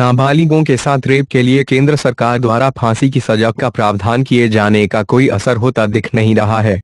नाबालिगों के साथ रेप के लिए केंद्र सरकार द्वारा फांसी की सजा का प्रावधान किए जाने का कोई असर होता दिख नहीं रहा है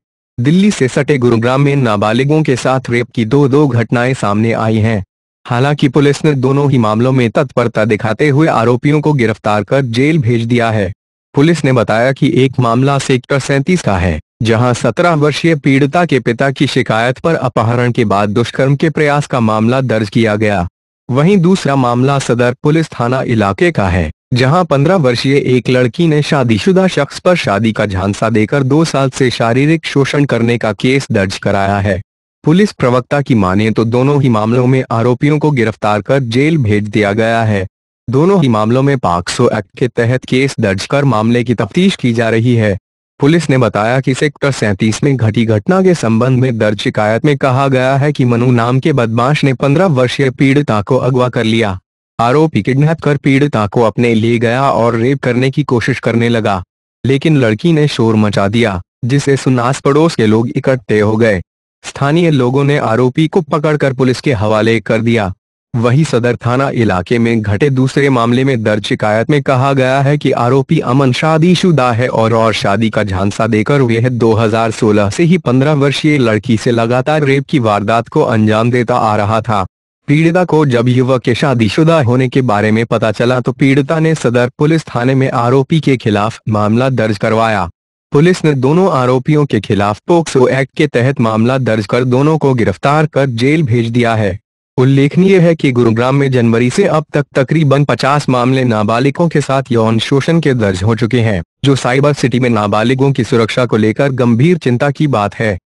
दिल्ली से सटे गुरुग्राम में नाबालिगों के साथ रेप की दो दो घटनाएं सामने आई हैं हालांकि पुलिस ने दोनों ही मामलों में तत्परता दिखाते हुए आरोपियों को गिरफ्तार कर जेल भेज दिया है पुलिस ने बताया कि एक मामला सेक्टर सैंतीस का है जहां 17 वर्षीय पीड़िता के पिता की शिकायत पर अपहरण के बाद दुष्कर्म के प्रयास का मामला दर्ज किया गया वहीं दूसरा मामला सदर पुलिस थाना इलाके का है जहां 15 वर्षीय एक लड़की ने शादीशुदा शख्स पर शादी का झांसा देकर दो साल से शारीरिक शोषण करने का केस दर्ज कराया है पुलिस प्रवक्ता की माने तो दोनों ही मामलों में आरोपियों को गिरफ्तार कर जेल भेज दिया गया है दोनों ही मामलों में पाक्सो एक्ट के तहत केस दर्ज कर मामले की तफ्तीश की जा रही है पुलिस ने बताया कि सेक्टर सैंतीस में घटी घटना के संबंध में दर्ज शिकायत में कहा गया है कि मनु नाम के बदमाश ने पंद्रह वर्षीय पीड़िता को अगवा कर लिया आरोपी किडनैप कर पीड़िता को अपने ले गया और रेप करने की कोशिश करने लगा लेकिन लड़की ने शोर मचा दिया जिसे सुनास पड़ोस के लोग इकट्ठे हो गए स्थानीय लोगों ने आरोपी को पकड़कर पुलिस के हवाले कर दिया वही सदर थाना इलाके में घटे दूसरे मामले में दर्ज शिकायत में कहा गया है कि आरोपी अमन शादीशुदा है और और शादी का झांसा देकर वह 2016 से ही 15 वर्षीय लड़की से लगातार रेप की वारदात को अंजाम देता आ रहा था पीड़िता को जब युवक के शादीशुदा होने के बारे में पता चला तो पीड़िता ने सदर पुलिस थाने में आरोपी के खिलाफ मामला दर्ज करवाया पुलिस ने दोनों आरोपियों के खिलाफ पोक्सो एक्ट के तहत मामला दर्ज कर दोनों को गिरफ्तार कर जेल भेज दिया है उल्लेखनीय है कि गुरुग्राम में जनवरी से अब तक तकरीबन 50 मामले नाबालिगों के साथ यौन शोषण के दर्ज हो चुके हैं जो साइबर सिटी में नाबालिगों की सुरक्षा को लेकर गंभीर चिंता की बात है